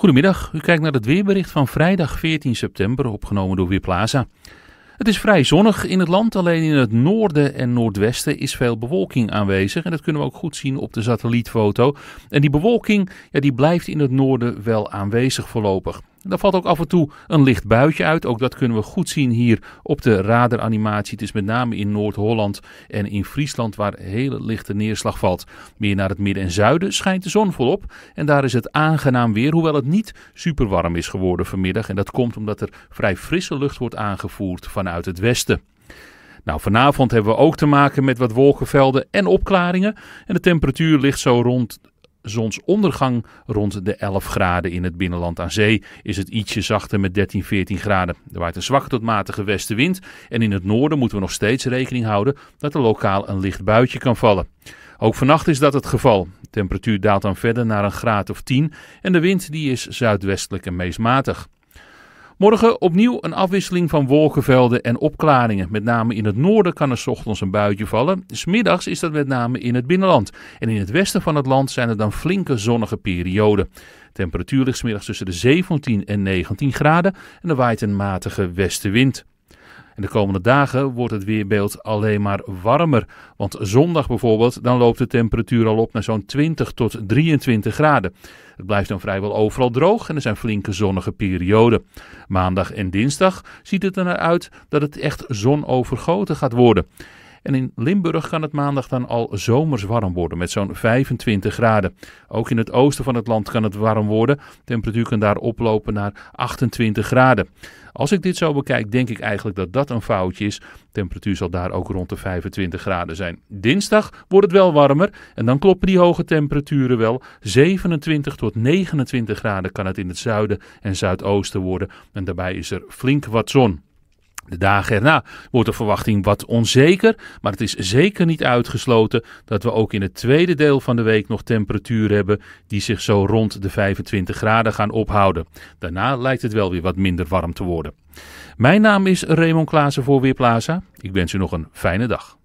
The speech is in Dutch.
Goedemiddag, u kijkt naar het weerbericht van vrijdag 14 september, opgenomen door Weerplaza. Het is vrij zonnig in het land, alleen in het noorden en noordwesten is veel bewolking aanwezig. En dat kunnen we ook goed zien op de satellietfoto. En die bewolking ja, die blijft in het noorden wel aanwezig voorlopig. Er valt ook af en toe een licht buitje uit. Ook dat kunnen we goed zien hier op de radaranimatie. Het is met name in Noord-Holland en in Friesland waar hele lichte neerslag valt. Meer naar het midden en zuiden schijnt de zon volop. En daar is het aangenaam weer, hoewel het niet super warm is geworden vanmiddag. En dat komt omdat er vrij frisse lucht wordt aangevoerd vanuit het westen. Nou, vanavond hebben we ook te maken met wat wolkenvelden en opklaringen. En de temperatuur ligt zo rond zonsondergang rond de 11 graden. In het binnenland aan zee is het ietsje zachter met 13, 14 graden. Er waait een zwak tot matige westenwind. En in het noorden moeten we nog steeds rekening houden dat er lokaal een licht buitje kan vallen. Ook vannacht is dat het geval. De temperatuur daalt dan verder naar een graad of 10 en de wind die is zuidwestelijk en meest matig. Morgen opnieuw een afwisseling van wolkenvelden en opklaringen. Met name in het noorden kan er ochtends een buitje vallen. Smiddags is dat met name in het binnenland. En in het westen van het land zijn er dan flinke zonnige perioden. Temperatuur ligt smiddags tussen de 17 en 19 graden en er waait een matige westenwind. En de komende dagen wordt het weerbeeld alleen maar warmer. Want zondag bijvoorbeeld, dan loopt de temperatuur al op naar zo'n 20 tot 23 graden. Het blijft dan vrijwel overal droog en er zijn flinke zonnige perioden. Maandag en dinsdag ziet het er naar uit dat het echt zonovergoten gaat worden. En in Limburg kan het maandag dan al zomers warm worden met zo'n 25 graden. Ook in het oosten van het land kan het warm worden. temperatuur kan daar oplopen naar 28 graden. Als ik dit zo bekijk, denk ik eigenlijk dat dat een foutje is. temperatuur zal daar ook rond de 25 graden zijn. Dinsdag wordt het wel warmer en dan kloppen die hoge temperaturen wel. 27 tot 29 graden kan het in het zuiden en zuidoosten worden. En daarbij is er flink wat zon de dagen erna wordt de verwachting wat onzeker, maar het is zeker niet uitgesloten dat we ook in het tweede deel van de week nog temperaturen hebben die zich zo rond de 25 graden gaan ophouden. Daarna lijkt het wel weer wat minder warm te worden. Mijn naam is Raymond Klaassen voor Weerplaza. Ik wens u nog een fijne dag.